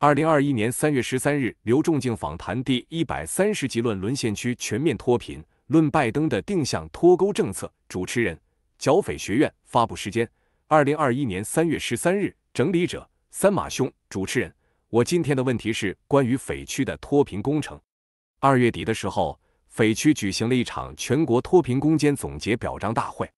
二零二一年三月十三日，刘仲敬访谈第一百三十集：论沦陷区全面脱贫，论拜登的定向脱钩政策。主持人：剿匪学院。发布时间：二零二一年三月十三日。整理者：三马兄。主持人：我今天的问题是关于匪区的脱贫工程。二月底的时候，匪区举行了一场全国脱贫攻坚总结表彰大会。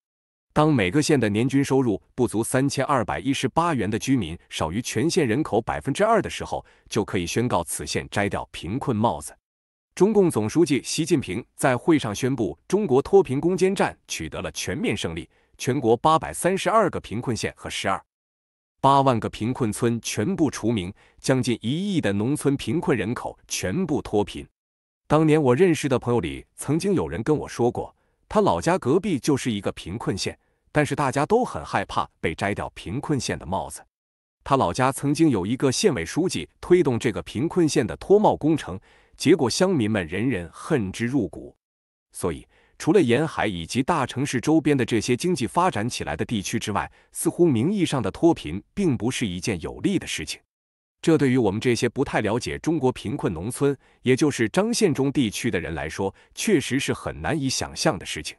当每个县的年均收入不足三千二百一十八元的居民少于全县人口百分之二的时候，就可以宣告此县摘掉贫困帽子。中共总书记习近平在会上宣布，中国脱贫攻坚战取得了全面胜利，全国八百三十二个贫困县和十二八万个贫困村全部除名，将近一亿的农村贫困人口全部脱贫。当年我认识的朋友里，曾经有人跟我说过。他老家隔壁就是一个贫困县，但是大家都很害怕被摘掉贫困县的帽子。他老家曾经有一个县委书记推动这个贫困县的脱帽工程，结果乡民们人人恨之入骨。所以，除了沿海以及大城市周边的这些经济发展起来的地区之外，似乎名义上的脱贫并不是一件有利的事情。这对于我们这些不太了解中国贫困农村，也就是张县中地区的人来说，确实是很难以想象的事情。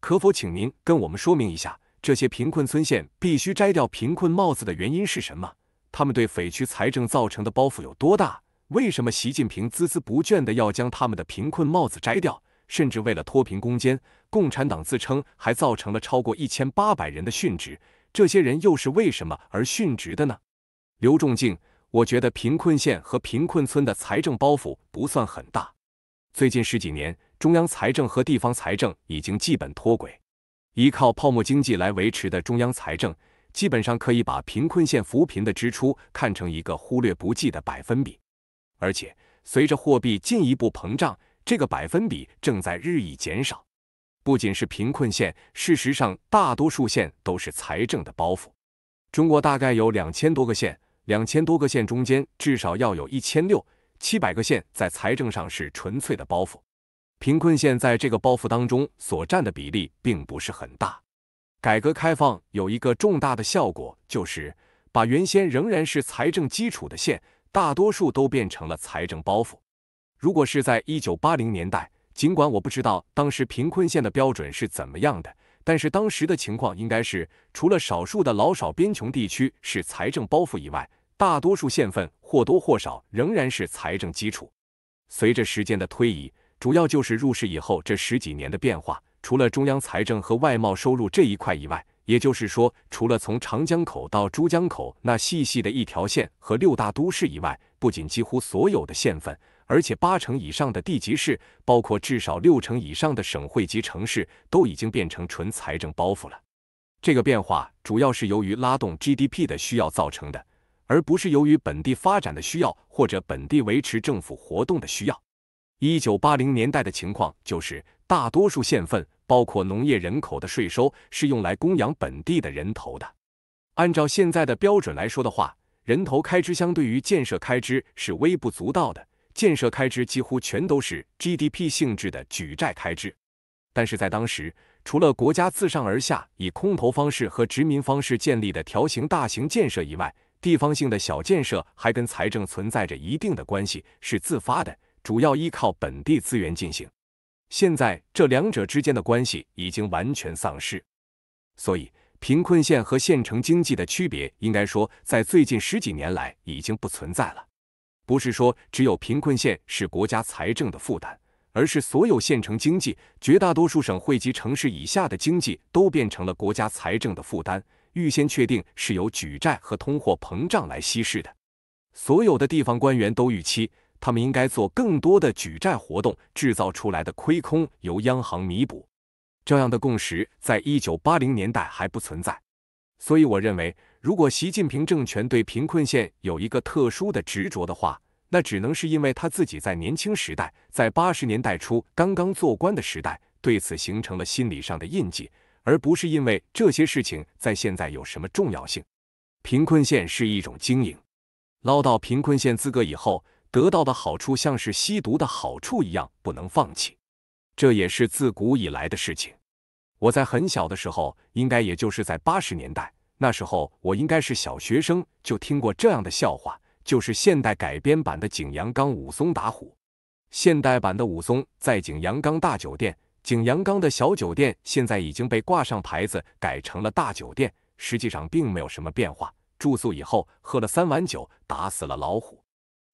可否请您跟我们说明一下，这些贫困村县必须摘掉贫困帽子的原因是什么？他们对匪区财政造成的包袱有多大？为什么习近平孜孜不倦的要将他们的贫困帽子摘掉？甚至为了脱贫攻坚，共产党自称还造成了超过一千八百人的殉职。这些人又是为什么而殉职的呢？刘仲敬。我觉得贫困县和贫困村的财政包袱不算很大。最近十几年，中央财政和地方财政已经基本脱轨，依靠泡沫经济来维持的中央财政，基本上可以把贫困县扶贫的支出看成一个忽略不计的百分比。而且，随着货币进一步膨胀，这个百分比正在日益减少。不仅是贫困县，事实上，大多数县都是财政的包袱。中国大概有两千多个县。两千多个县中间，至少要有一千六七百个县在财政上是纯粹的包袱。贫困县在这个包袱当中所占的比例并不是很大。改革开放有一个重大的效果，就是把原先仍然是财政基础的县，大多数都变成了财政包袱。如果是在一九八零年代，尽管我不知道当时贫困县的标准是怎么样的。但是当时的情况应该是，除了少数的老少边穷地区是财政包袱以外，大多数县份或多或少仍然是财政基础。随着时间的推移，主要就是入世以后这十几年的变化，除了中央财政和外贸收入这一块以外，也就是说，除了从长江口到珠江口那细细的一条线和六大都市以外，不仅几乎所有的县份。而且八成以上的地级市，包括至少六成以上的省会级城市，都已经变成纯财政包袱了。这个变化主要是由于拉动 GDP 的需要造成的，而不是由于本地发展的需要或者本地维持政府活动的需要。一九八零年代的情况就是，大多数县份，包括农业人口的税收，是用来供养本地的人头的。按照现在的标准来说的话，人头开支相对于建设开支是微不足道的。建设开支几乎全都是 GDP 性质的举债开支，但是在当时，除了国家自上而下以空投方式和殖民方式建立的条形大型建设以外，地方性的小建设还跟财政存在着一定的关系，是自发的，主要依靠本地资源进行。现在这两者之间的关系已经完全丧失，所以贫困县和县城经济的区别，应该说在最近十几年来已经不存在了。不是说只有贫困县是国家财政的负担，而是所有县城经济、绝大多数省会及城市以下的经济都变成了国家财政的负担。预先确定是由举债和通货膨胀来稀释的。所有的地方官员都预期，他们应该做更多的举债活动，制造出来的亏空由央行弥补。这样的共识在一九八零年代还不存在，所以我认为。如果习近平政权对贫困县有一个特殊的执着的话，那只能是因为他自己在年轻时代，在八十年代初刚刚做官的时代，对此形成了心理上的印记，而不是因为这些事情在现在有什么重要性。贫困县是一种经营，捞到贫困县资格以后得到的好处，像是吸毒的好处一样，不能放弃。这也是自古以来的事情。我在很小的时候，应该也就是在八十年代。那时候我应该是小学生，就听过这样的笑话，就是现代改编版的《景阳冈武松打虎》。现代版的武松在景阳冈大酒店，景阳冈的小酒店现在已经被挂上牌子改成了大酒店，实际上并没有什么变化。住宿以后喝了三碗酒，打死了老虎。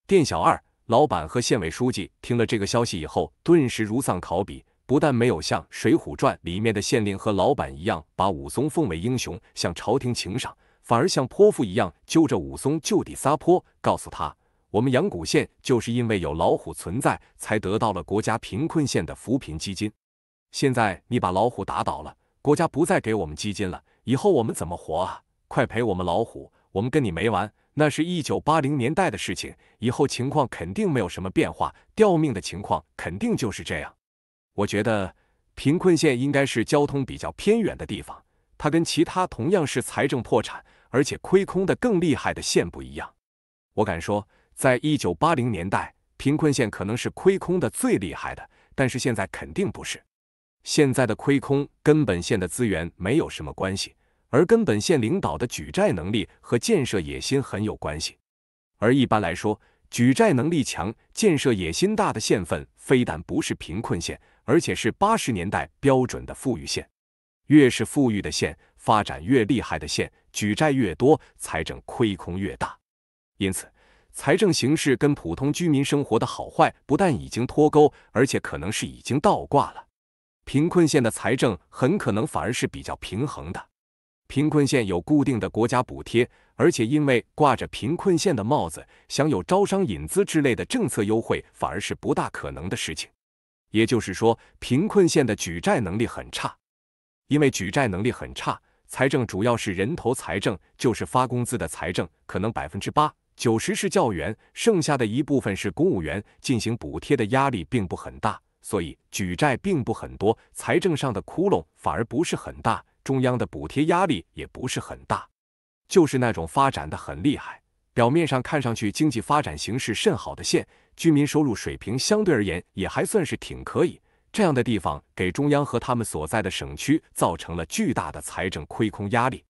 店小二、老板和县委书记听了这个消息以后，顿时如丧考妣。不但没有像《水浒传》里面的县令和老板一样把武松奉为英雄，向朝廷请赏，反而像泼妇一样揪着武松就地撒泼，告诉他：“我们阳谷县就是因为有老虎存在，才得到了国家贫困县的扶贫基金。现在你把老虎打倒了，国家不再给我们基金了，以后我们怎么活啊？快赔我们老虎，我们跟你没完！”那是一九八零年代的事情，以后情况肯定没有什么变化，吊命的情况肯定就是这样。我觉得贫困县应该是交通比较偏远的地方，它跟其他同样是财政破产而且亏空的更厉害的县不一样。我敢说，在一九八零年代，贫困县可能是亏空的最厉害的，但是现在肯定不是。现在的亏空跟本县的资源没有什么关系，而跟本县领导的举债能力和建设野心很有关系。而一般来说，举债能力强、建设野心大的县份，非但不是贫困县。而且是八十年代标准的富裕县，越是富裕的县，发展越厉害的县，举债越多，财政亏空越大。因此，财政形势跟普通居民生活的好坏不但已经脱钩，而且可能是已经倒挂了。贫困县的财政很可能反而是比较平衡的。贫困县有固定的国家补贴，而且因为挂着贫困县的帽子，享有招商引资之类的政策优惠，反而是不大可能的事情。也就是说，贫困县的举债能力很差，因为举债能力很差，财政主要是人头财政，就是发工资的财政，可能百分之八九十是教员，剩下的一部分是公务员，进行补贴的压力并不很大，所以举债并不很多，财政上的窟窿反而不是很大，中央的补贴压力也不是很大，就是那种发展的很厉害。表面上看上去经济发展形势甚好的县，居民收入水平相对而言也还算是挺可以，这样的地方给中央和他们所在的省区造成了巨大的财政亏空压力。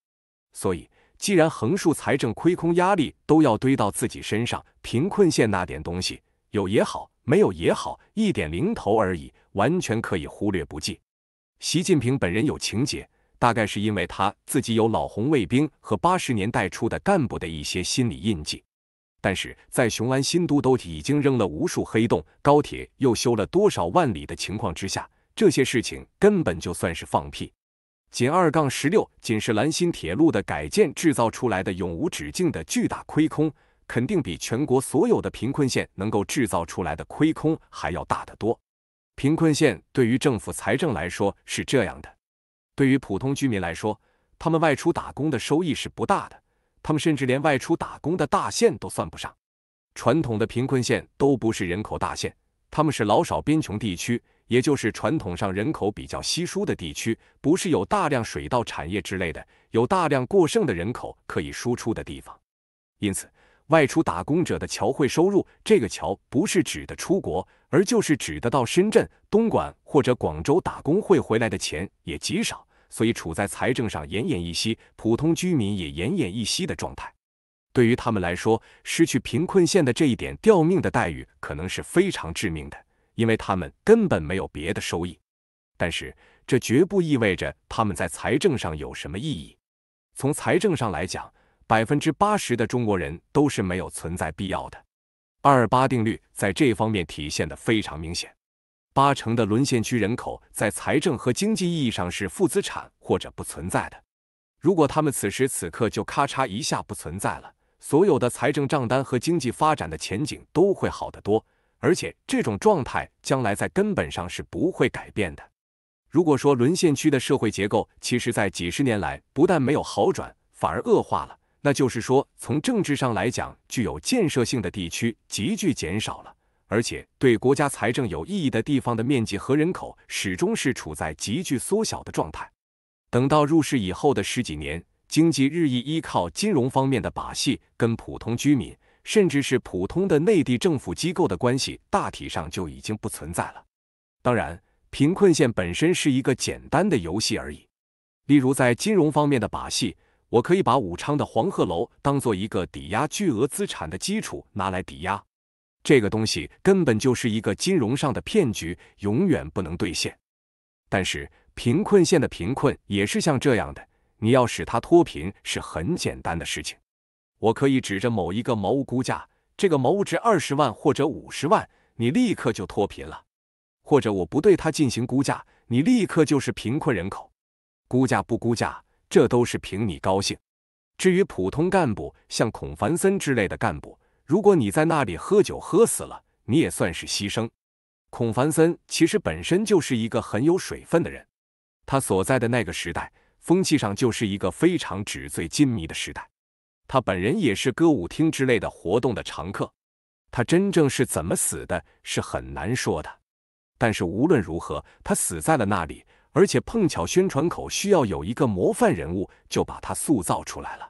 所以，既然横竖财政亏空压力都要堆到自己身上，贫困县那点东西有也好，没有也好，一点零头而已，完全可以忽略不计。习近平本人有情节。大概是因为他自己有老红卫兵和八十年代初的干部的一些心理印记，但是在雄安新都都已经扔了无数黑洞，高铁又修了多少万里的情况之下，这些事情根本就算是放屁。仅二杠十六，仅是兰新铁路的改建制造出来的永无止境的巨大亏空，肯定比全国所有的贫困县能够制造出来的亏空还要大得多。贫困县对于政府财政来说是这样的。对于普通居民来说，他们外出打工的收益是不大的，他们甚至连外出打工的大县都算不上。传统的贫困县都不是人口大县，他们是老少边穷地区，也就是传统上人口比较稀疏的地区，不是有大量水稻产业之类的，有大量过剩的人口可以输出的地方。因此，外出打工者的侨汇收入，这个侨不是指的出国，而就是指的到深圳、东莞或者广州打工会回来的钱也极少。所以处在财政上奄奄一息，普通居民也奄奄一息的状态。对于他们来说，失去贫困线的这一点掉命的待遇可能是非常致命的，因为他们根本没有别的收益。但是这绝不意味着他们在财政上有什么意义。从财政上来讲，百分之八十的中国人都是没有存在必要的。二八定律在这方面体现的非常明显。八成的沦陷区人口在财政和经济意义上是负资产或者不存在的。如果他们此时此刻就咔嚓一下不存在了，所有的财政账单和经济发展的前景都会好得多。而且这种状态将来在根本上是不会改变的。如果说沦陷区的社会结构其实在几十年来不但没有好转，反而恶化了，那就是说从政治上来讲，具有建设性的地区急剧减少了。而且对国家财政有意义的地方的面积和人口始终是处在急剧缩小的状态。等到入市以后的十几年，经济日益依靠金融方面的把戏，跟普通居民甚至是普通的内地政府机构的关系大体上就已经不存在了。当然，贫困县本身是一个简单的游戏而已。例如在金融方面的把戏，我可以把武昌的黄鹤楼当做一个抵押巨额资产的基础拿来抵押。这个东西根本就是一个金融上的骗局，永远不能兑现。但是贫困县的贫困也是像这样的，你要使它脱贫是很简单的事情。我可以指着某一个茅屋估价，这个茅屋值二十万或者五十万，你立刻就脱贫了；或者我不对它进行估价，你立刻就是贫困人口。估价不估价，这都是凭你高兴。至于普通干部，像孔繁森之类的干部。如果你在那里喝酒喝死了，你也算是牺牲。孔繁森其实本身就是一个很有水分的人，他所在的那个时代风气上就是一个非常纸醉金迷的时代，他本人也是歌舞厅之类的活动的常客。他真正是怎么死的，是很难说的。但是无论如何，他死在了那里，而且碰巧宣传口需要有一个模范人物，就把他塑造出来了。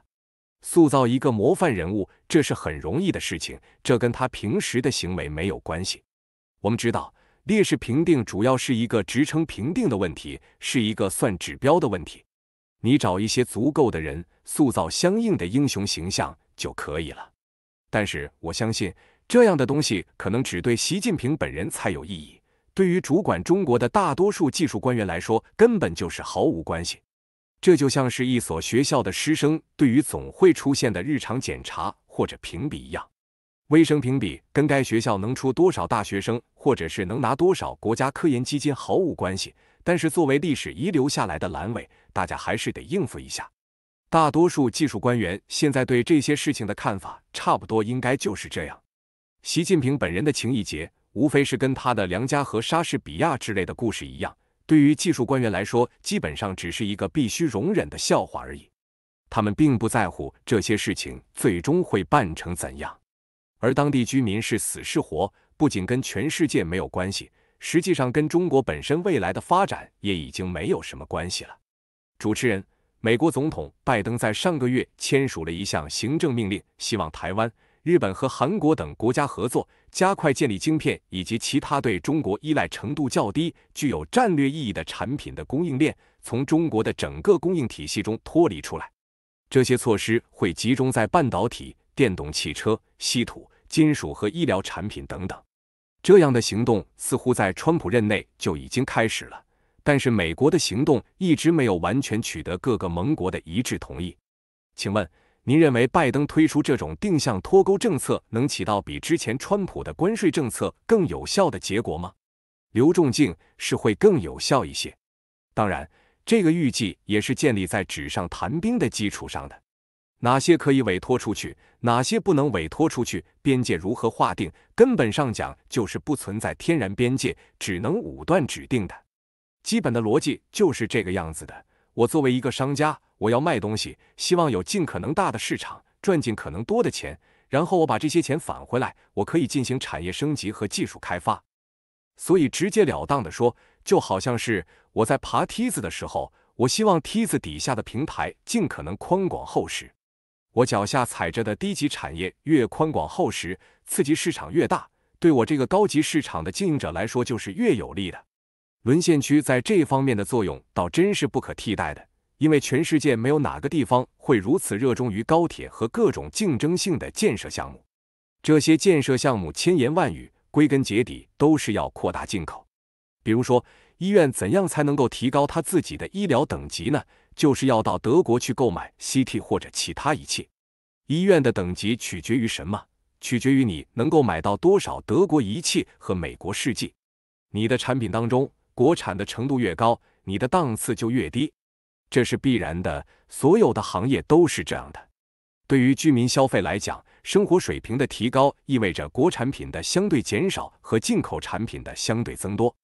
塑造一个模范人物，这是很容易的事情，这跟他平时的行为没有关系。我们知道，烈士评定主要是一个职称评定的问题，是一个算指标的问题。你找一些足够的人，塑造相应的英雄形象就可以了。但是我相信，这样的东西可能只对习近平本人才有意义，对于主管中国的大多数技术官员来说，根本就是毫无关系。这就像是一所学校的师生对于总会出现的日常检查或者评比一样，卫生评比跟该学校能出多少大学生或者是能拿多少国家科研基金毫无关系。但是作为历史遗留下来的阑尾，大家还是得应付一下。大多数技术官员现在对这些事情的看法，差不多应该就是这样。习近平本人的情谊节，无非是跟他的梁家河、莎士比亚之类的故事一样。对于技术官员来说，基本上只是一个必须容忍的笑话而已。他们并不在乎这些事情最终会办成怎样，而当地居民是死是活，不仅跟全世界没有关系，实际上跟中国本身未来的发展也已经没有什么关系了。主持人，美国总统拜登在上个月签署了一项行政命令，希望台湾、日本和韩国等国家合作。加快建立晶片以及其他对中国依赖程度较低、具有战略意义的产品的供应链，从中国的整个供应体系中脱离出来。这些措施会集中在半导体、电动汽车、稀土、金属和医疗产品等等。这样的行动似乎在川普任内就已经开始了，但是美国的行动一直没有完全取得各个盟国的一致同意。请问？您认为拜登推出这种定向脱钩政策能起到比之前川普的关税政策更有效的结果吗？刘仲敬是会更有效一些，当然，这个预计也是建立在纸上谈兵的基础上的。哪些可以委托出去，哪些不能委托出去，边界如何划定，根本上讲就是不存在天然边界，只能武断指定的。基本的逻辑就是这个样子的。我作为一个商家。我要卖东西，希望有尽可能大的市场，赚尽可能多的钱，然后我把这些钱返回来，我可以进行产业升级和技术开发。所以直截了当的说，就好像是我在爬梯子的时候，我希望梯子底下的平台尽可能宽广厚实。我脚下踩着的低级产业越宽广厚实，刺激市场越大，对我这个高级市场的经营者来说就是越有利的。沦陷区在这方面的作用，倒真是不可替代的。因为全世界没有哪个地方会如此热衷于高铁和各种竞争性的建设项目，这些建设项目千言万语，归根结底都是要扩大进口。比如说，医院怎样才能够提高他自己的医疗等级呢？就是要到德国去购买 CT 或者其他仪器。医院的等级取决于什么？取决于你能够买到多少德国仪器和美国试剂。你的产品当中国产的程度越高，你的档次就越低。这是必然的，所有的行业都是这样的。对于居民消费来讲，生活水平的提高意味着国产品的相对减少和进口产品的相对增多。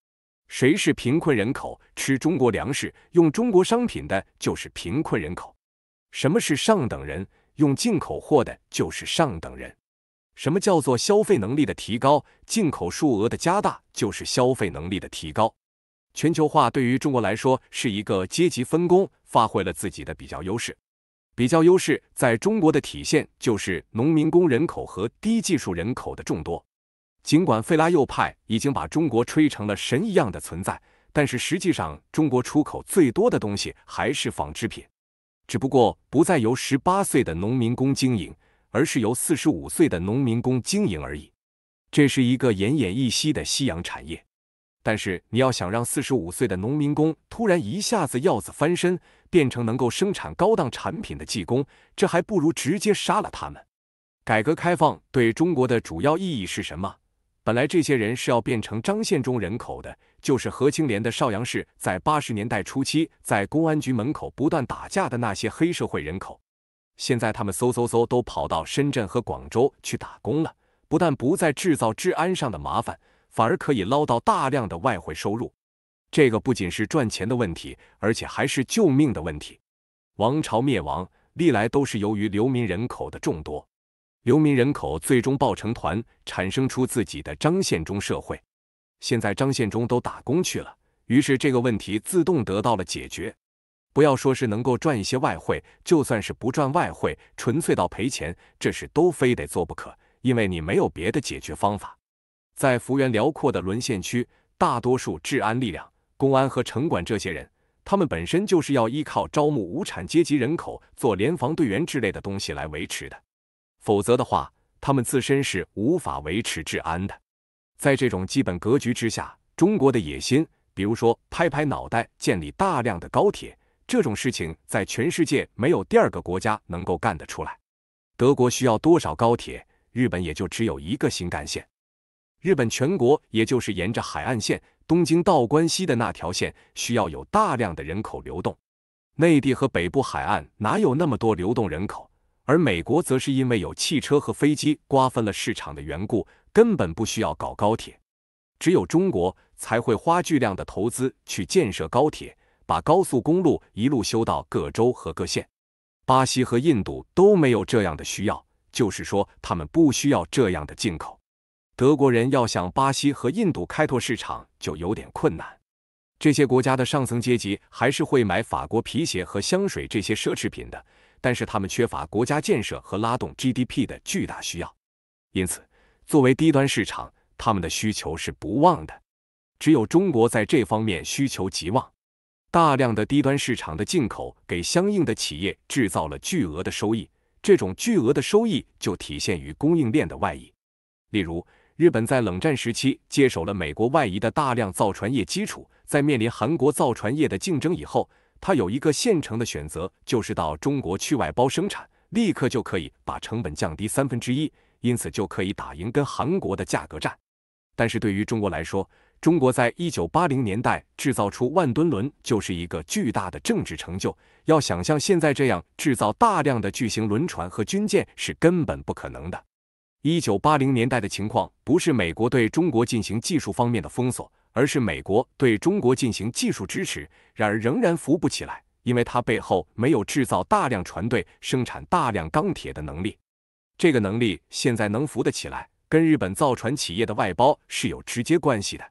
谁是贫困人口？吃中国粮食、用中国商品的，就是贫困人口。什么是上等人？用进口货的，就是上等人。什么叫做消费能力的提高？进口数额的加大，就是消费能力的提高。全球化对于中国来说是一个阶级分工发挥了自己的比较优势，比较优势在中国的体现就是农民工人口和低技术人口的众多。尽管费拉右派已经把中国吹成了神一样的存在，但是实际上中国出口最多的东西还是纺织品，只不过不再由十八岁的农民工经营，而是由四十五岁的农民工经营而已。这是一个奄奄一息的夕阳产业。但是你要想让四十五岁的农民工突然一下子鹞子翻身，变成能够生产高档产品的技工，这还不如直接杀了他们。改革开放对中国的主要意义是什么？本来这些人是要变成张献忠人口的，就是何青莲的邵阳市，在八十年代初期在公安局门口不断打架的那些黑社会人口，现在他们嗖嗖嗖都跑到深圳和广州去打工了，不但不再制造治安上的麻烦。反而可以捞到大量的外汇收入，这个不仅是赚钱的问题，而且还是救命的问题。王朝灭亡历来都是由于流民人口的众多，流民人口最终抱成团，产生出自己的张献忠社会。现在张献忠都打工去了，于是这个问题自动得到了解决。不要说是能够赚一些外汇，就算是不赚外汇，纯粹到赔钱，这事都非得做不可，因为你没有别的解决方法。在幅员辽阔的沦陷区，大多数治安力量、公安和城管这些人，他们本身就是要依靠招募无产阶级人口做联防队员之类的东西来维持的，否则的话，他们自身是无法维持治安的。在这种基本格局之下，中国的野心，比如说拍拍脑袋建立大量的高铁，这种事情在全世界没有第二个国家能够干得出来。德国需要多少高铁，日本也就只有一个新干线。日本全国，也就是沿着海岸线，东京到关西的那条线，需要有大量的人口流动。内地和北部海岸哪有那么多流动人口？而美国则是因为有汽车和飞机瓜分了市场的缘故，根本不需要搞高铁。只有中国才会花巨量的投资去建设高铁，把高速公路一路修到各州和各县。巴西和印度都没有这样的需要，就是说他们不需要这样的进口。德国人要想巴西和印度开拓市场就有点困难，这些国家的上层阶级还是会买法国皮鞋和香水这些奢侈品的，但是他们缺乏国家建设和拉动 GDP 的巨大需要，因此作为低端市场，他们的需求是不旺的。只有中国在这方面需求极旺，大量的低端市场的进口给相应的企业制造了巨额的收益，这种巨额的收益就体现于供应链的外溢，例如。日本在冷战时期接手了美国外移的大量造船业基础，在面临韩国造船业的竞争以后，它有一个现成的选择，就是到中国去外包生产，立刻就可以把成本降低三分之一，因此就可以打赢跟韩国的价格战。但是对于中国来说，中国在一九八零年代制造出万吨轮就是一个巨大的政治成就，要想像现在这样制造大量的巨型轮船和军舰是根本不可能的。一九八零年代的情况不是美国对中国进行技术方面的封锁，而是美国对中国进行技术支持。然而仍然扶不起来，因为它背后没有制造大量船队、生产大量钢铁的能力。这个能力现在能扶得起来，跟日本造船企业的外包是有直接关系的。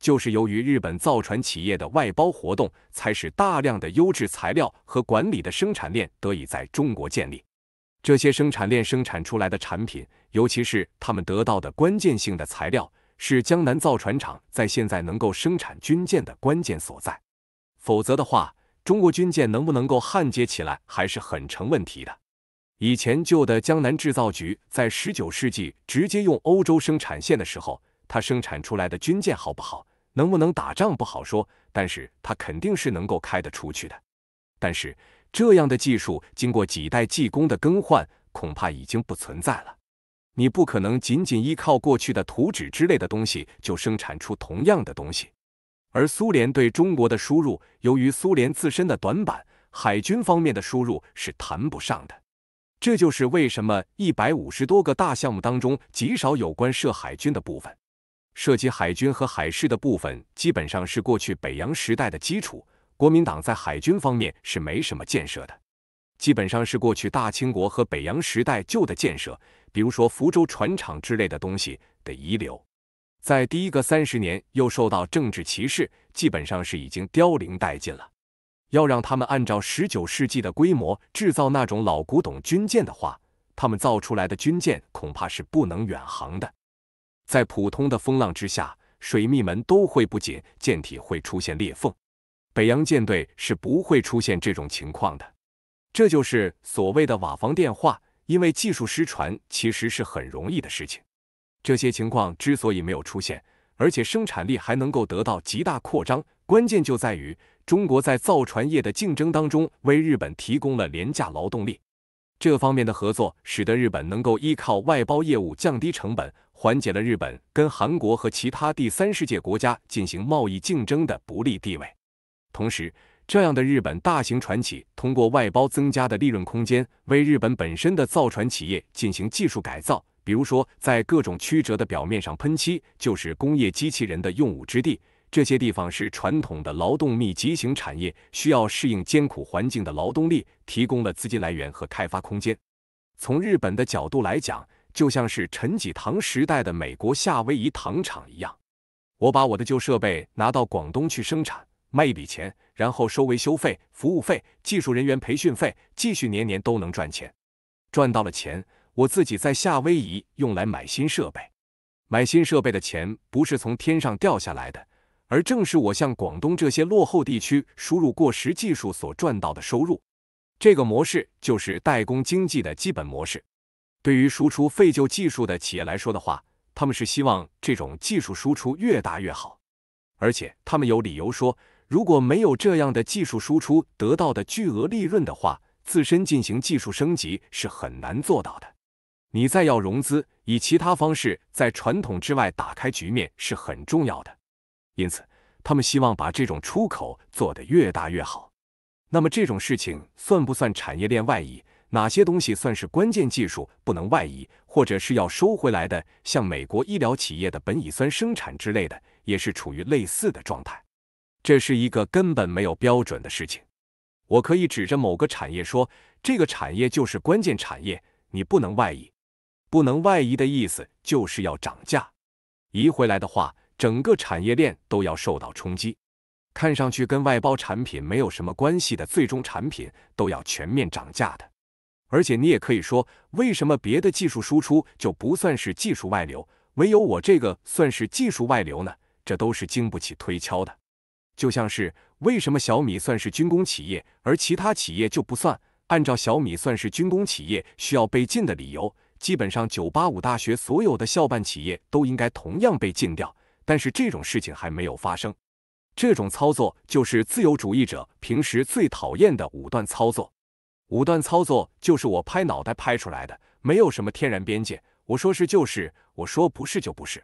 就是由于日本造船企业的外包活动，才使大量的优质材料和管理的生产链得以在中国建立。这些生产链生产出来的产品。尤其是他们得到的关键性的材料，是江南造船厂在现在能够生产军舰的关键所在。否则的话，中国军舰能不能够焊接起来还是很成问题的。以前旧的江南制造局在十九世纪直接用欧洲生产线的时候，它生产出来的军舰好不好，能不能打仗不好说，但是它肯定是能够开得出去的。但是这样的技术经过几代技工的更换，恐怕已经不存在了。你不可能仅仅依靠过去的图纸之类的东西就生产出同样的东西。而苏联对中国的输入，由于苏联自身的短板，海军方面的输入是谈不上的。这就是为什么一百五十多个大项目当中，极少有关涉海军的部分。涉及海军和海事的部分，基本上是过去北洋时代的基础。国民党在海军方面是没什么建设的，基本上是过去大清国和北洋时代旧的建设。比如说福州船厂之类的东西的遗留，在第一个三十年又受到政治歧视，基本上是已经凋零殆尽了。要让他们按照十九世纪的规模制造那种老古董军舰的话，他们造出来的军舰恐怕是不能远航的。在普通的风浪之下，水密门都会不紧，舰体会出现裂缝。北洋舰队是不会出现这种情况的，这就是所谓的瓦房电话。因为技术失传其实是很容易的事情。这些情况之所以没有出现，而且生产力还能够得到极大扩张，关键就在于中国在造船业的竞争当中为日本提供了廉价劳动力。这方面的合作使得日本能够依靠外包业务降低成本，缓解了日本跟韩国和其他第三世界国家进行贸易竞争的不利地位。同时，这样的日本大型船企通过外包增加的利润空间，为日本本身的造船企业进行技术改造。比如说，在各种曲折的表面上喷漆，就是工业机器人的用武之地。这些地方是传统的劳动密集型产业，需要适应艰苦环境的劳动力，提供了资金来源和开发空间。从日本的角度来讲，就像是陈济棠时代的美国夏威夷糖厂一样，我把我的旧设备拿到广东去生产。卖一笔钱，然后收维修费、服务费、技术人员培训费，继续年年都能赚钱。赚到了钱，我自己在夏威夷用来买新设备。买新设备的钱不是从天上掉下来的，而正是我向广东这些落后地区输入过时技术所赚到的收入。这个模式就是代工经济的基本模式。对于输出废旧技术的企业来说的话，他们是希望这种技术输出越大越好，而且他们有理由说。如果没有这样的技术输出得到的巨额利润的话，自身进行技术升级是很难做到的。你再要融资，以其他方式在传统之外打开局面是很重要的。因此，他们希望把这种出口做得越大越好。那么这种事情算不算产业链外移？哪些东西算是关键技术不能外移，或者是要收回来的？像美国医疗企业的苯乙酸生产之类的，也是处于类似的状态。这是一个根本没有标准的事情。我可以指着某个产业说，这个产业就是关键产业，你不能外移。不能外移的意思就是要涨价。移回来的话，整个产业链都要受到冲击。看上去跟外包产品没有什么关系的最终产品，都要全面涨价的。而且你也可以说，为什么别的技术输出就不算是技术外流，唯有我这个算是技术外流呢？这都是经不起推敲的。就像是为什么小米算是军工企业，而其他企业就不算？按照小米算是军工企业需要被禁的理由，基本上九八五大学所有的校办企业都应该同样被禁掉。但是这种事情还没有发生。这种操作就是自由主义者平时最讨厌的武断操作。武断操作就是我拍脑袋拍出来的，没有什么天然边界。我说是就是，我说不是就不是。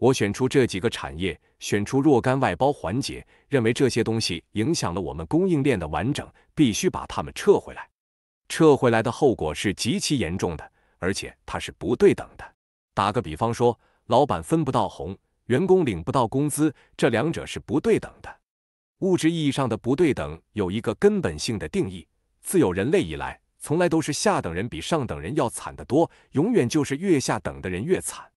我选出这几个产业，选出若干外包环节，认为这些东西影响了我们供应链的完整，必须把它们撤回来。撤回来的后果是极其严重的，而且它是不对等的。打个比方说，老板分不到红，员工领不到工资，这两者是不对等的。物质意义上的不对等有一个根本性的定义：自有人类以来，从来都是下等人比上等人要惨得多，永远就是越下等的人越惨。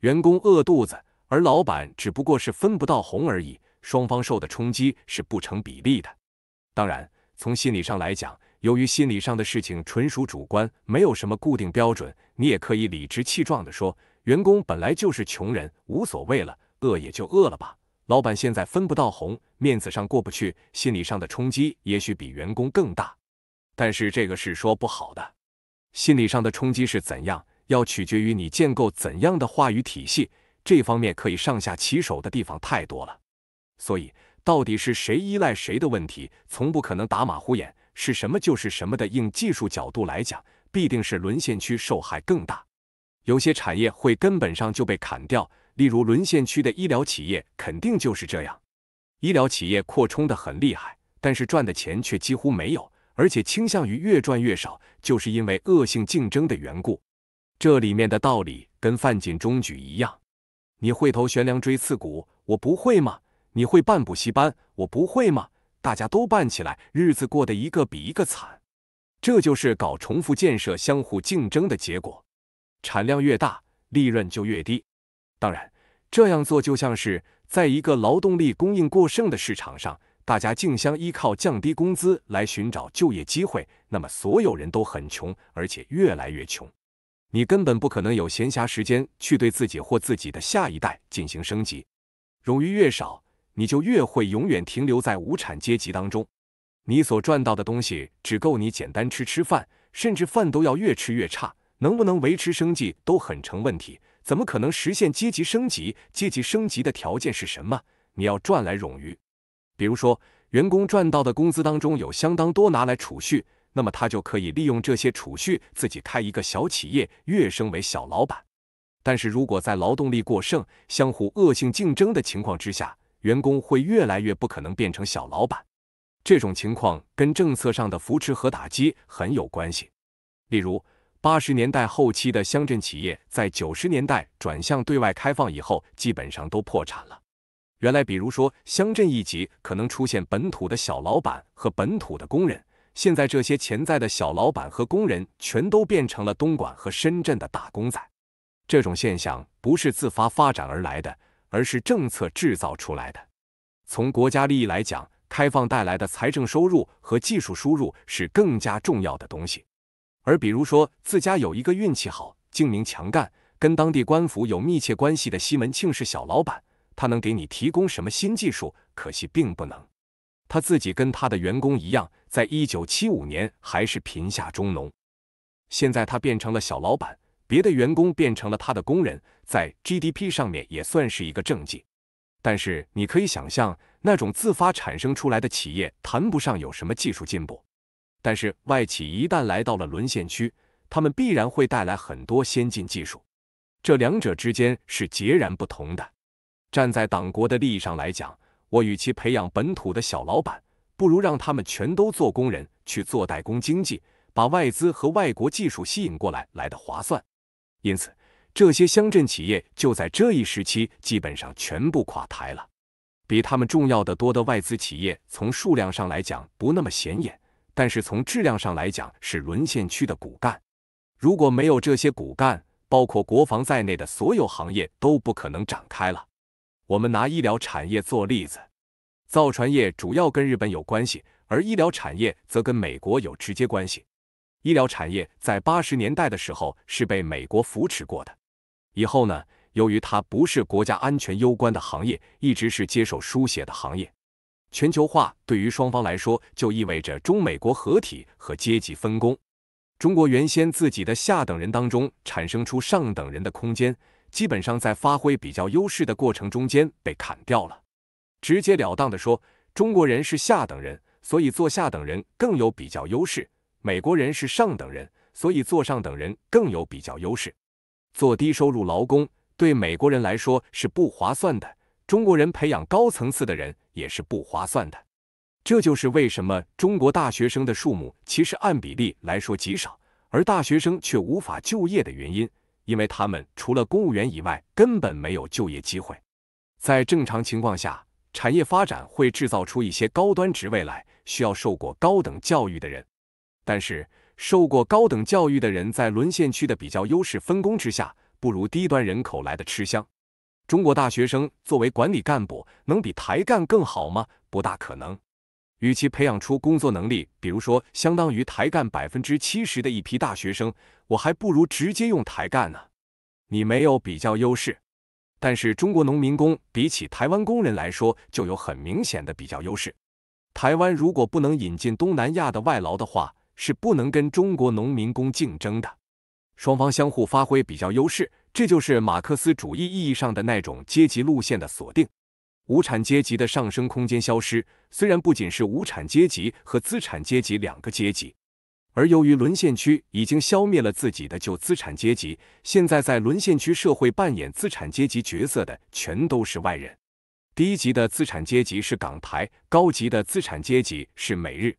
员工饿肚子，而老板只不过是分不到红而已，双方受的冲击是不成比例的。当然，从心理上来讲，由于心理上的事情纯属主观，没有什么固定标准，你也可以理直气壮地说，员工本来就是穷人，无所谓了，饿也就饿了吧。老板现在分不到红，面子上过不去，心理上的冲击也许比员工更大，但是这个是说不好的。心理上的冲击是怎样？要取决于你建构怎样的话语体系，这方面可以上下其手的地方太多了。所以，到底是谁依赖谁的问题，从不可能打马虎眼，是什么就是什么的。硬技术角度来讲，必定是沦陷区受害更大。有些产业会根本上就被砍掉，例如沦陷区的医疗企业肯定就是这样。医疗企业扩充的很厉害，但是赚的钱却几乎没有，而且倾向于越赚越少，就是因为恶性竞争的缘故。这里面的道理跟范进中举一样，你会投悬梁锥刺股，我不会吗？你会办补习班，我不会吗？大家都办起来，日子过得一个比一个惨。这就是搞重复建设、相互竞争的结果。产量越大，利润就越低。当然，这样做就像是在一个劳动力供应过剩的市场上，大家竞相依靠降低工资来寻找就业机会，那么所有人都很穷，而且越来越穷。你根本不可能有闲暇时间去对自己或自己的下一代进行升级，冗余越少，你就越会永远停留在无产阶级当中。你所赚到的东西只够你简单吃吃饭，甚至饭都要越吃越差，能不能维持生计都很成问题，怎么可能实现阶级升级？阶级升级的条件是什么？你要赚来冗余，比如说员工赚到的工资当中有相当多拿来储蓄。那么他就可以利用这些储蓄自己开一个小企业，跃升为小老板。但是如果在劳动力过剩、相互恶性竞争的情况之下，员工会越来越不可能变成小老板。这种情况跟政策上的扶持和打击很有关系。例如，八十年代后期的乡镇企业，在九十年代转向对外开放以后，基本上都破产了。原来，比如说乡镇一级可能出现本土的小老板和本土的工人。现在这些潜在的小老板和工人全都变成了东莞和深圳的打工仔，这种现象不是自发发展而来的，而是政策制造出来的。从国家利益来讲，开放带来的财政收入和技术输入是更加重要的东西。而比如说，自家有一个运气好、精明强干、跟当地官府有密切关系的西门庆是小老板，他能给你提供什么新技术？可惜并不能。他自己跟他的员工一样，在一九七五年还是贫下中农，现在他变成了小老板，别的员工变成了他的工人，在 GDP 上面也算是一个政绩。但是你可以想象，那种自发产生出来的企业谈不上有什么技术进步。但是外企一旦来到了沦陷区，他们必然会带来很多先进技术。这两者之间是截然不同的。站在党国的利益上来讲。我与其培养本土的小老板，不如让他们全都做工人，去做代工经济，把外资和外国技术吸引过来来的划算。因此，这些乡镇企业就在这一时期基本上全部垮台了。比他们重要的多的外资企业，从数量上来讲不那么显眼，但是从质量上来讲是沦陷区的骨干。如果没有这些骨干，包括国防在内的所有行业都不可能展开了。我们拿医疗产业做例子，造船业主要跟日本有关系，而医疗产业则跟美国有直接关系。医疗产业在八十年代的时候是被美国扶持过的，以后呢，由于它不是国家安全攸关的行业，一直是接受输血的行业。全球化对于双方来说，就意味着中美国合体和阶级分工。中国原先自己的下等人当中产生出上等人的空间。基本上在发挥比较优势的过程中间被砍掉了。直截了当的说，中国人是下等人，所以做下等人更有比较优势；美国人是上等人，所以做上等人更有比较优势。做低收入劳工对美国人来说是不划算的，中国人培养高层次的人也是不划算的。这就是为什么中国大学生的数目其实按比例来说极少，而大学生却无法就业的原因。因为他们除了公务员以外，根本没有就业机会。在正常情况下，产业发展会制造出一些高端职位来，需要受过高等教育的人。但是，受过高等教育的人在沦陷区的比较优势分工之下，不如低端人口来的吃香。中国大学生作为管理干部，能比台干更好吗？不大可能。与其培养出工作能力，比如说相当于台干百分之七十的一批大学生，我还不如直接用台干呢。你没有比较优势，但是中国农民工比起台湾工人来说就有很明显的比较优势。台湾如果不能引进东南亚的外劳的话，是不能跟中国农民工竞争的。双方相互发挥比较优势，这就是马克思主义意义上的那种阶级路线的锁定。无产阶级的上升空间消失，虽然不仅是无产阶级和资产阶级两个阶级，而由于沦陷区已经消灭了自己的旧资产阶级，现在在沦陷区社会扮演资产阶级角色的全都是外人。低级的资产阶级是港台，高级的资产阶级是美日。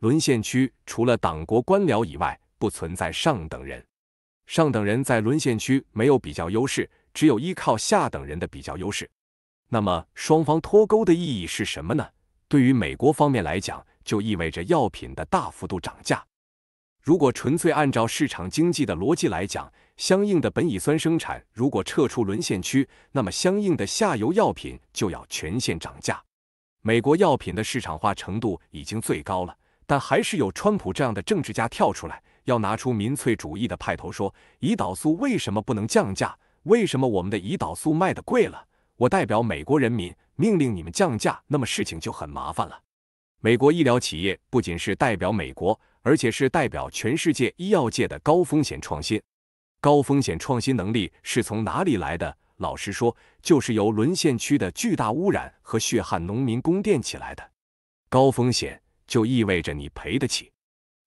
沦陷区除了党国官僚以外，不存在上等人，上等人在沦陷区没有比较优势，只有依靠下等人的比较优势。那么双方脱钩的意义是什么呢？对于美国方面来讲，就意味着药品的大幅度涨价。如果纯粹按照市场经济的逻辑来讲，相应的苯乙酸生产如果撤出沦陷区，那么相应的下游药品就要全线涨价。美国药品的市场化程度已经最高了，但还是有川普这样的政治家跳出来，要拿出民粹主义的派头说：胰岛素为什么不能降价？为什么我们的胰岛素卖的贵了？我代表美国人民命令你们降价，那么事情就很麻烦了。美国医疗企业不仅是代表美国，而且是代表全世界医药界的高风险创新。高风险创新能力是从哪里来的？老实说，就是由沦陷区的巨大污染和血汗农民供电起来的。高风险就意味着你赔得起。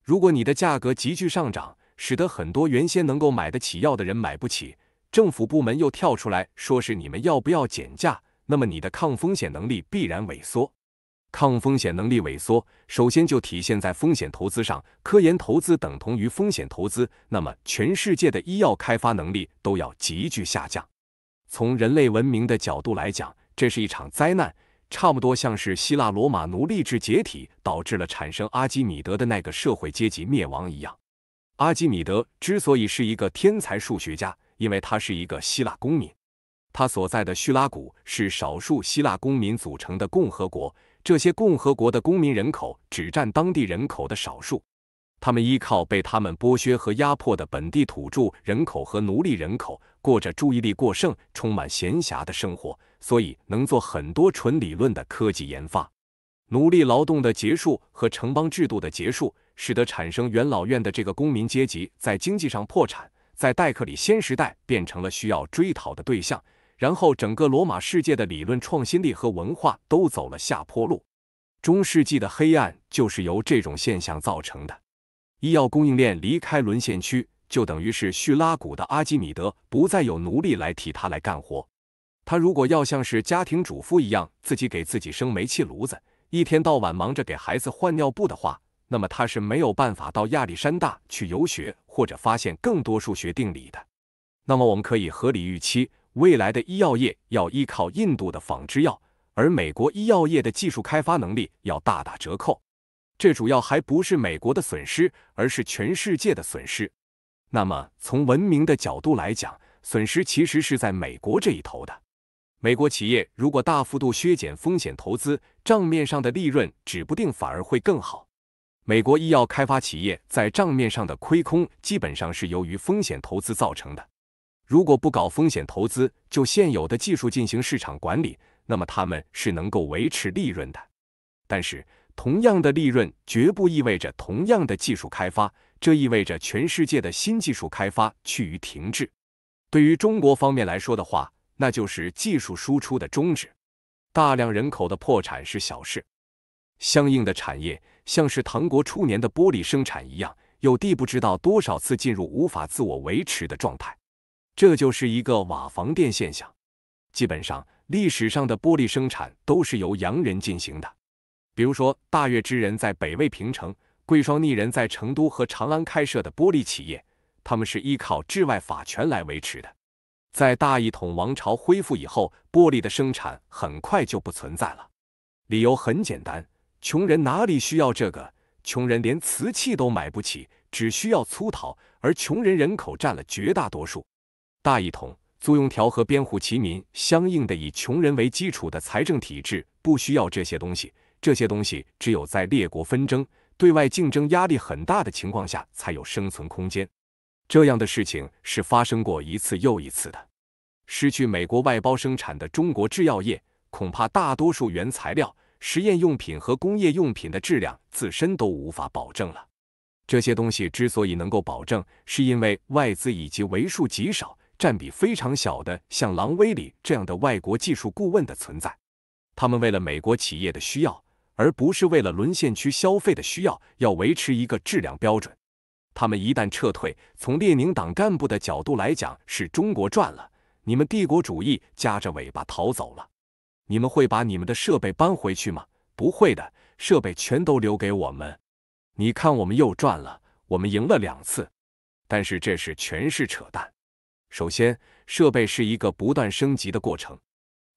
如果你的价格急剧上涨，使得很多原先能够买得起药的人买不起。政府部门又跳出来说是你们要不要减价？那么你的抗风险能力必然萎缩，抗风险能力萎缩，首先就体现在风险投资上，科研投资等同于风险投资，那么全世界的医药开发能力都要急剧下降。从人类文明的角度来讲，这是一场灾难，差不多像是希腊罗马奴隶制解体导致了产生阿基米德的那个社会阶级灭亡一样。阿基米德之所以是一个天才数学家。因为他是一个希腊公民，他所在的叙拉古是少数希腊公民组成的共和国。这些共和国的公民人口只占当地人口的少数，他们依靠被他们剥削和压迫的本地土著人口和奴隶人口，过着注意力过剩、充满闲暇的生活，所以能做很多纯理论的科技研发。奴隶劳动的结束和城邦制度的结束，使得产生元老院的这个公民阶级在经济上破产。在戴克里先时代变成了需要追讨的对象，然后整个罗马世界的理论创新力和文化都走了下坡路。中世纪的黑暗就是由这种现象造成的。医药供应链离开沦陷区，就等于是叙拉古的阿基米德不再有奴隶来替他来干活。他如果要像是家庭主妇一样自己给自己生煤气炉子，一天到晚忙着给孩子换尿布的话。那么他是没有办法到亚历山大去游学或者发现更多数学定理的。那么我们可以合理预期，未来的医药业要依靠印度的仿制药，而美国医药业的技术开发能力要大打折扣。这主要还不是美国的损失，而是全世界的损失。那么从文明的角度来讲，损失其实是在美国这一头的。美国企业如果大幅度削减风险投资，账面上的利润指不定反而会更好。美国医药开发企业在账面上的亏空，基本上是由于风险投资造成的。如果不搞风险投资，就现有的技术进行市场管理，那么他们是能够维持利润的。但是，同样的利润绝不意味着同样的技术开发，这意味着全世界的新技术开发趋于停滞。对于中国方面来说的话，那就是技术输出的终止，大量人口的破产是小事，相应的产业。像是唐国初年的玻璃生产一样，有地不知道多少次进入无法自我维持的状态，这就是一个瓦房店现象。基本上，历史上的玻璃生产都是由洋人进行的，比如说大越之人在北魏平城、贵霜逆人在成都和长安开设的玻璃企业，他们是依靠治外法权来维持的。在大一统王朝恢复以后，玻璃的生产很快就不存在了，理由很简单。穷人哪里需要这个？穷人连瓷器都买不起，只需要粗陶。而穷人人口占了绝大多数。大一统租庸条和编户齐民，相应的以穷人为基础的财政体制不需要这些东西。这些东西只有在列国纷争、对外竞争压力很大的情况下才有生存空间。这样的事情是发生过一次又一次的。失去美国外包生产的中国制药业，恐怕大多数原材料。实验用品和工业用品的质量自身都无法保证了。这些东西之所以能够保证，是因为外资以及为数极少、占比非常小的像朗威里这样的外国技术顾问的存在。他们为了美国企业的需要，而不是为了沦陷区消费的需要，要维持一个质量标准。他们一旦撤退，从列宁党干部的角度来讲，是中国赚了，你们帝国主义夹着尾巴逃走了。你们会把你们的设备搬回去吗？不会的，设备全都留给我们。你看，我们又赚了，我们赢了两次。但是这是全是扯淡。首先，设备是一个不断升级的过程。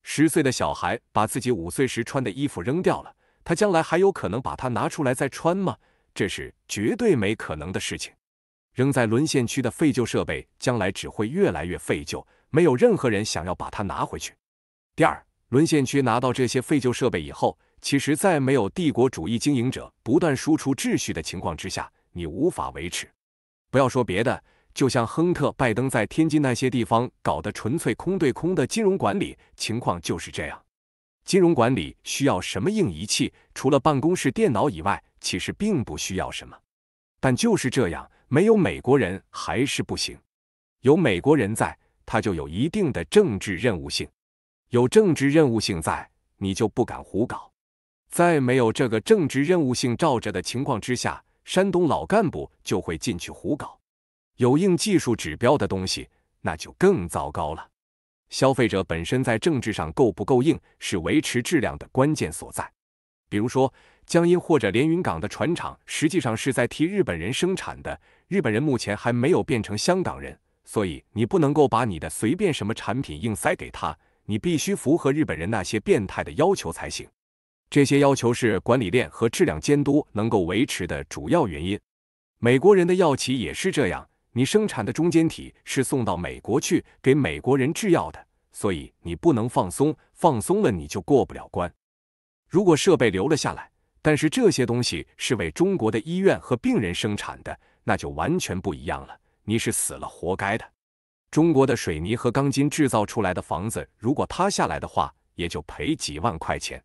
十岁的小孩把自己五岁时穿的衣服扔掉了，他将来还有可能把它拿出来再穿吗？这是绝对没可能的事情。扔在沦陷区的废旧设备，将来只会越来越废旧，没有任何人想要把它拿回去。第二。沦陷区拿到这些废旧设备以后，其实，在没有帝国主义经营者不断输出秩序的情况之下，你无法维持。不要说别的，就像亨特、拜登在天津那些地方搞的纯粹空对空的金融管理，情况就是这样。金融管理需要什么硬仪器？除了办公室电脑以外，其实并不需要什么。但就是这样，没有美国人还是不行。有美国人在，他就有一定的政治任务性。有政治任务性在，你就不敢胡搞；在没有这个政治任务性照着的情况之下，山东老干部就会进去胡搞。有硬技术指标的东西，那就更糟糕了。消费者本身在政治上够不够硬，是维持质量的关键所在。比如说，江阴或者连云港的船厂，实际上是在替日本人生产的。日本人目前还没有变成香港人，所以你不能够把你的随便什么产品硬塞给他。你必须符合日本人那些变态的要求才行，这些要求是管理链和质量监督能够维持的主要原因。美国人的药企也是这样，你生产的中间体是送到美国去给美国人制药的，所以你不能放松，放松了你就过不了关。如果设备留了下来，但是这些东西是为中国的医院和病人生产的，那就完全不一样了，你是死了活该的。中国的水泥和钢筋制造出来的房子，如果塌下来的话，也就赔几万块钱。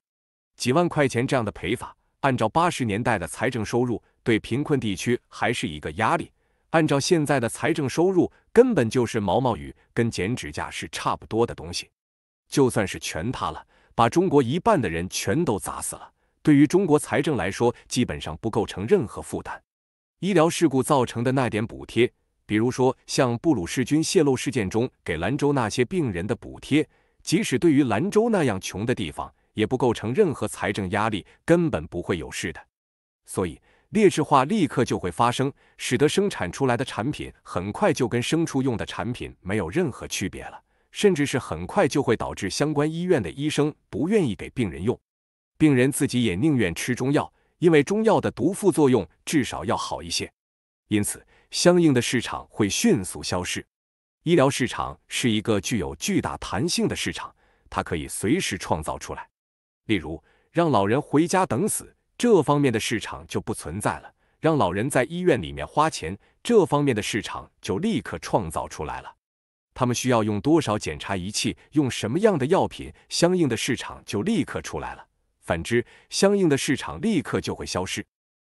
几万块钱这样的赔法，按照八十年代的财政收入，对贫困地区还是一个压力。按照现在的财政收入，根本就是毛毛雨，跟剪指甲是差不多的东西。就算是全塌了，把中国一半的人全都砸死了，对于中国财政来说，基本上不构成任何负担。医疗事故造成的那点补贴。比如说，像布鲁氏菌泄露事件中给兰州那些病人的补贴，即使对于兰州那样穷的地方，也不构成任何财政压力，根本不会有事的。所以劣质化立刻就会发生，使得生产出来的产品很快就跟牲畜用的产品没有任何区别了，甚至是很快就会导致相关医院的医生不愿意给病人用，病人自己也宁愿吃中药，因为中药的毒副作用至少要好一些。因此。相应的市场会迅速消失。医疗市场是一个具有巨大弹性的市场，它可以随时创造出来。例如，让老人回家等死，这方面的市场就不存在了；让老人在医院里面花钱，这方面的市场就立刻创造出来了。他们需要用多少检查仪器，用什么样的药品，相应的市场就立刻出来了。反之，相应的市场立刻就会消失。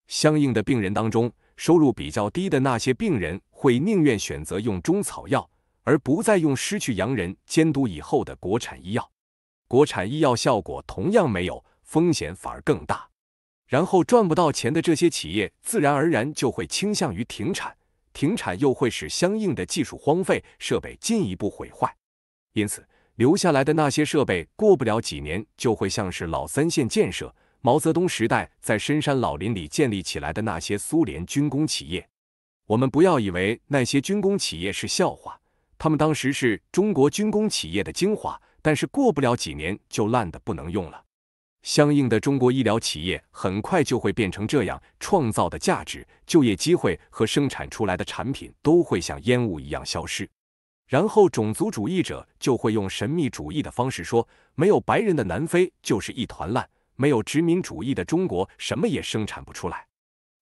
相应的病人当中。收入比较低的那些病人会宁愿选择用中草药，而不再用失去洋人监督以后的国产医药。国产医药效果同样没有，风险反而更大。然后赚不到钱的这些企业，自然而然就会倾向于停产。停产又会使相应的技术荒废，设备进一步毁坏。因此，留下来的那些设备，过不了几年就会像是老三线建设。毛泽东时代在深山老林里建立起来的那些苏联军工企业，我们不要以为那些军工企业是笑话，他们当时是中国军工企业的精华，但是过不了几年就烂得不能用了。相应的中国医疗企业很快就会变成这样，创造的价值、就业机会和生产出来的产品都会像烟雾一样消失，然后种族主义者就会用神秘主义的方式说，没有白人的南非就是一团烂。没有殖民主义的中国，什么也生产不出来。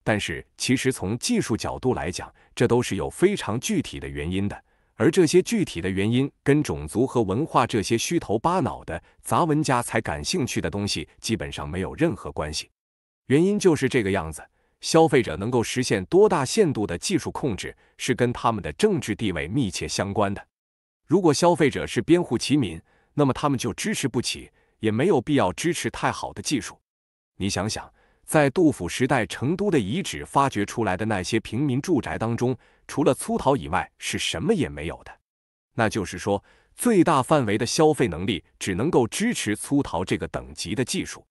但是，其实从技术角度来讲，这都是有非常具体的原因的。而这些具体的原因，跟种族和文化这些虚头巴脑的杂文家才感兴趣的东西，基本上没有任何关系。原因就是这个样子：消费者能够实现多大限度的技术控制，是跟他们的政治地位密切相关的。如果消费者是边户齐民，那么他们就支持不起。也没有必要支持太好的技术。你想想，在杜甫时代，成都的遗址发掘出来的那些平民住宅当中，除了粗陶以外，是什么也没有的。那就是说，最大范围的消费能力只能够支持粗陶这个等级的技术。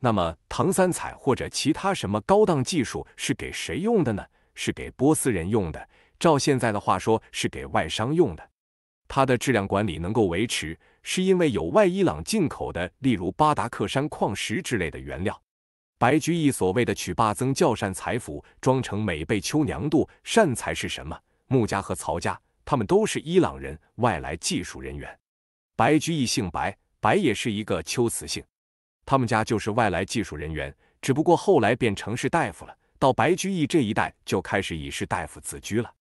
那么，唐三彩或者其他什么高档技术是给谁用的呢？是给波斯人用的，照现在的话说，是给外商用的。它的质量管理能够维持，是因为有外伊朗进口的，例如巴达克山矿石之类的原料。白居易所谓的“曲罢曾教善财服，装成每被秋娘度”，善才是什么？穆家和曹家，他们都是伊朗人，外来技术人员。白居易姓白，白也是一个秋词姓，他们家就是外来技术人员，只不过后来变成士大夫了。到白居易这一代，就开始以士大夫自居了。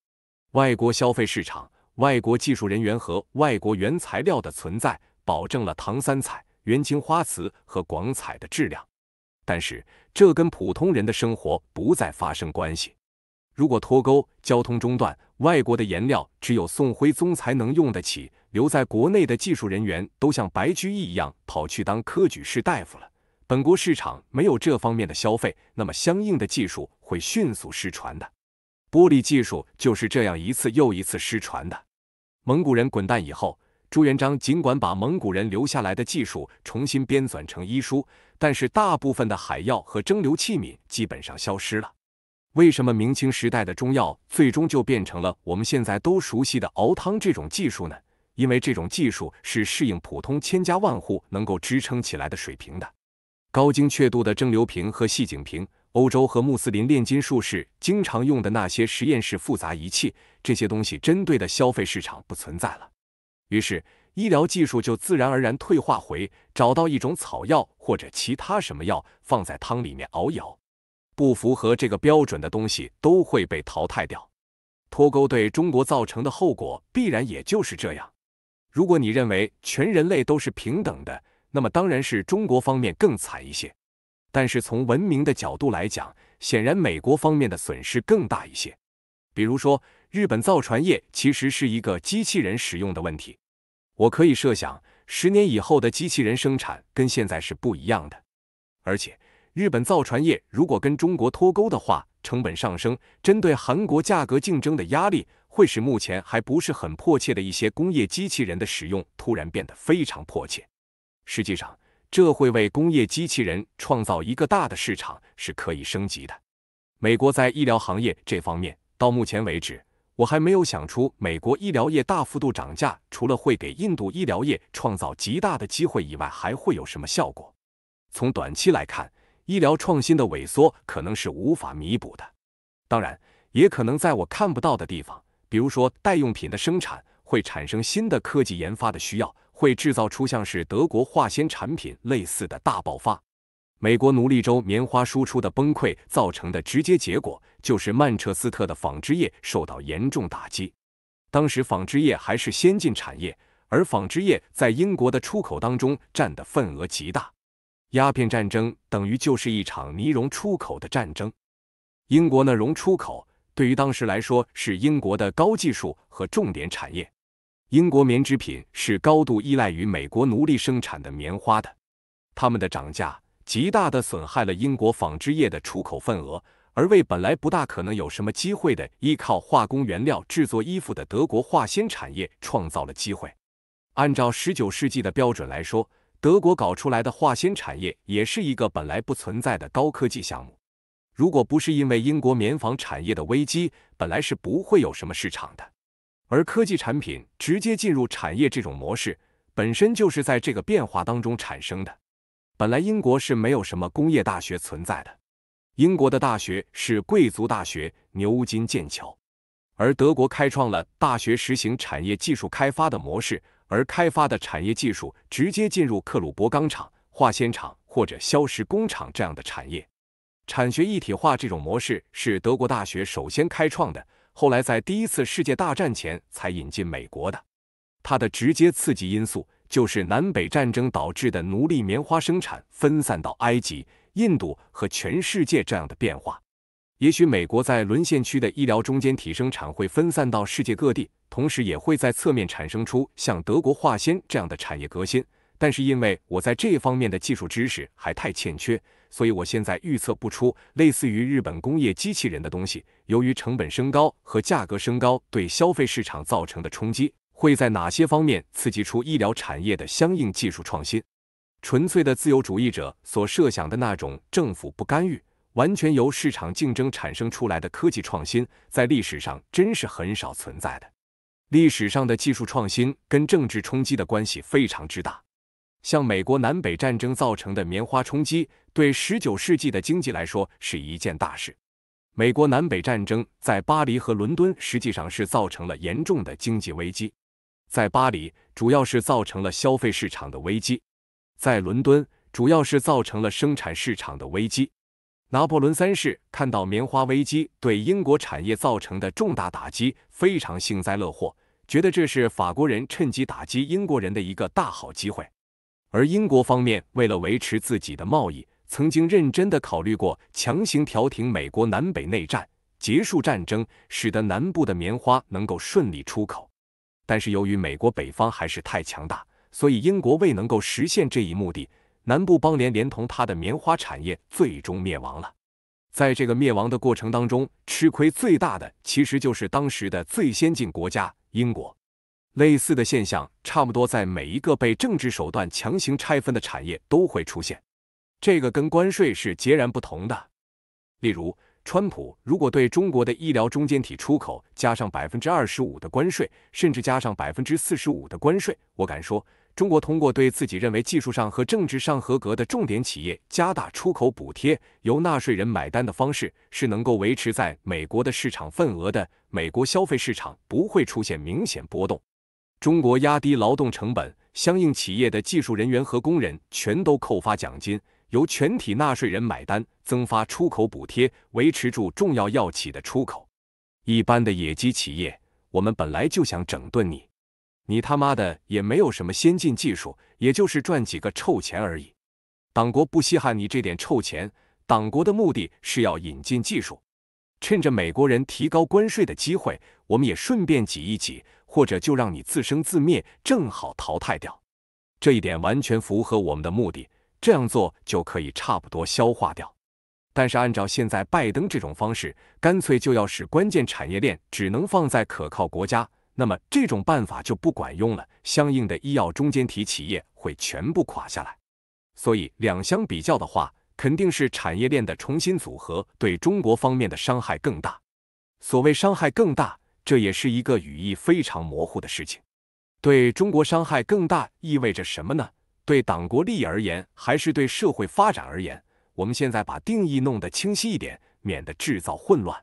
外国消费市场。外国技术人员和外国原材料的存在，保证了唐三彩、元青花瓷和广彩的质量。但是，这跟普通人的生活不再发生关系。如果脱钩、交通中断，外国的颜料只有宋徽宗才能用得起，留在国内的技术人员都像白居易一样跑去当科举士大夫了。本国市场没有这方面的消费，那么相应的技术会迅速失传的。玻璃技术就是这样一次又一次失传的。蒙古人滚蛋以后，朱元璋尽管把蒙古人留下来的技术重新编纂成医书，但是大部分的海药和蒸馏器皿基本上消失了。为什么明清时代的中药最终就变成了我们现在都熟悉的熬汤这种技术呢？因为这种技术是适应普通千家万户能够支撑起来的水平的。高精确度的蒸馏瓶和细颈瓶。欧洲和穆斯林炼金术士经常用的那些实验室复杂仪器，这些东西针对的消费市场不存在了，于是医疗技术就自然而然退化回找到一种草药或者其他什么药放在汤里面熬药。不符合这个标准的东西都会被淘汰掉。脱钩对中国造成的后果必然也就是这样。如果你认为全人类都是平等的，那么当然是中国方面更惨一些。但是从文明的角度来讲，显然美国方面的损失更大一些。比如说，日本造船业其实是一个机器人使用的问题。我可以设想，十年以后的机器人生产跟现在是不一样的。而且，日本造船业如果跟中国脱钩的话，成本上升，针对韩国价格竞争的压力，会使目前还不是很迫切的一些工业机器人的使用突然变得非常迫切。实际上，这会为工业机器人创造一个大的市场，是可以升级的。美国在医疗行业这方面，到目前为止，我还没有想出美国医疗业大幅度涨价，除了会给印度医疗业创造极大的机会以外，还会有什么效果？从短期来看，医疗创新的萎缩可能是无法弥补的。当然，也可能在我看不到的地方，比如说代用品的生产，会产生新的科技研发的需要。会制造出像是德国化纤产品类似的大爆发。美国奴隶州棉花输出的崩溃造成的直接结果，就是曼彻斯特的纺织业受到严重打击。当时纺织业还是先进产业，而纺织业在英国的出口当中占的份额极大。鸦片战争等于就是一场尼龙出口的战争。英国呢绒出口对于当时来说是英国的高技术和重点产业。英国棉织品是高度依赖于美国奴隶生产的棉花的，他们的涨价极大的损害了英国纺织业的出口份额，而为本来不大可能有什么机会的依靠化工原料制作衣服的德国化纤产业创造了机会。按照十九世纪的标准来说，德国搞出来的化纤产业也是一个本来不存在的高科技项目，如果不是因为英国棉纺产业的危机，本来是不会有什么市场的。而科技产品直接进入产业这种模式，本身就是在这个变化当中产生的。本来英国是没有什么工业大学存在的，英国的大学是贵族大学，牛津、剑桥。而德国开创了大学实行产业技术开发的模式，而开发的产业技术直接进入克鲁伯钢厂、化纤厂或者硝石工厂这样的产业。产学一体化这种模式是德国大学首先开创的。后来在第一次世界大战前才引进美国的，它的直接刺激因素就是南北战争导致的奴隶棉花生产分散到埃及、印度和全世界这样的变化。也许美国在沦陷区的医疗中间体生产会分散到世界各地，同时也会在侧面产生出像德国化纤这样的产业革新。但是因为我在这方面的技术知识还太欠缺。所以，我现在预测不出类似于日本工业机器人的东西，由于成本升高和价格升高对消费市场造成的冲击，会在哪些方面刺激出医疗产业的相应技术创新？纯粹的自由主义者所设想的那种政府不干预、完全由市场竞争产生出来的科技创新，在历史上真是很少存在的。历史上的技术创新跟政治冲击的关系非常之大。像美国南北战争造成的棉花冲击，对19世纪的经济来说是一件大事。美国南北战争在巴黎和伦敦实际上是造成了严重的经济危机。在巴黎，主要是造成了消费市场的危机；在伦敦，主要是造成了生产市场的危机。拿破仑三世看到棉花危机对英国产业造成的重大打击，非常幸灾乐祸，觉得这是法国人趁机打击英国人的一个大好机会。而英国方面为了维持自己的贸易，曾经认真的考虑过强行调停美国南北内战，结束战争，使得南部的棉花能够顺利出口。但是由于美国北方还是太强大，所以英国未能够实现这一目的。南部邦联连同它的棉花产业最终灭亡了。在这个灭亡的过程当中，吃亏最大的其实就是当时的最先进国家——英国。类似的现象，差不多在每一个被政治手段强行拆分的产业都会出现。这个跟关税是截然不同的。例如，川普如果对中国的医疗中间体出口加上百分之二十五的关税，甚至加上百分之四十五的关税，我敢说，中国通过对自己认为技术上和政治上合格的重点企业加大出口补贴，由纳税人买单的方式，是能够维持在美国的市场份额的。美国消费市场不会出现明显波动。中国压低劳动成本，相应企业的技术人员和工人全都扣发奖金，由全体纳税人买单，增发出口补贴，维持住重要药企的出口。一般的野鸡企业，我们本来就想整顿你，你他妈的也没有什么先进技术，也就是赚几个臭钱而已。党国不稀罕你这点臭钱，党国的目的是要引进技术。趁着美国人提高关税的机会，我们也顺便挤一挤。或者就让你自生自灭，正好淘汰掉，这一点完全符合我们的目的。这样做就可以差不多消化掉。但是按照现在拜登这种方式，干脆就要使关键产业链只能放在可靠国家，那么这种办法就不管用了，相应的医药中间体企业会全部垮下来。所以两相比较的话，肯定是产业链的重新组合对中国方面的伤害更大。所谓伤害更大。这也是一个语义非常模糊的事情，对中国伤害更大意味着什么呢？对党国利益而言，还是对社会发展而言？我们现在把定义弄得清晰一点，免得制造混乱。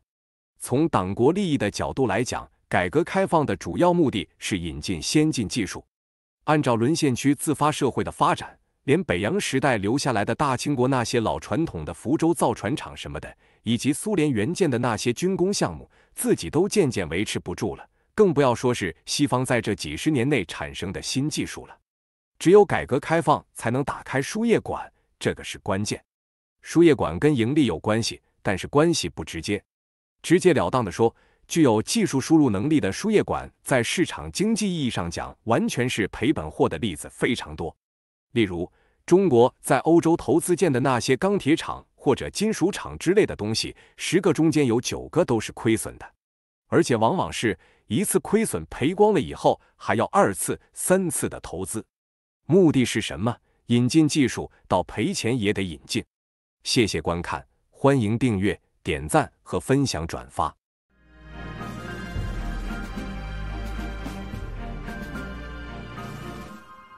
从党国利益的角度来讲，改革开放的主要目的是引进先进技术。按照沦陷区自发社会的发展，连北洋时代留下来的大清国那些老传统的福州造船厂什么的，以及苏联援建的那些军工项目。自己都渐渐维持不住了，更不要说是西方在这几十年内产生的新技术了。只有改革开放才能打开输液管，这个是关键。输液管跟盈利有关系，但是关系不直接。直截了当的说，具有技术输入能力的输液管，在市场经济意义上讲，完全是赔本货的例子非常多。例如，中国在欧洲投资建的那些钢铁厂。或者金属厂之类的东西，十个中间有九个都是亏损的，而且往往是一次亏损赔光了以后，还要二次、三次的投资，目的是什么？引进技术，到赔钱也得引进。谢谢观看，欢迎订阅、点赞和分享转发。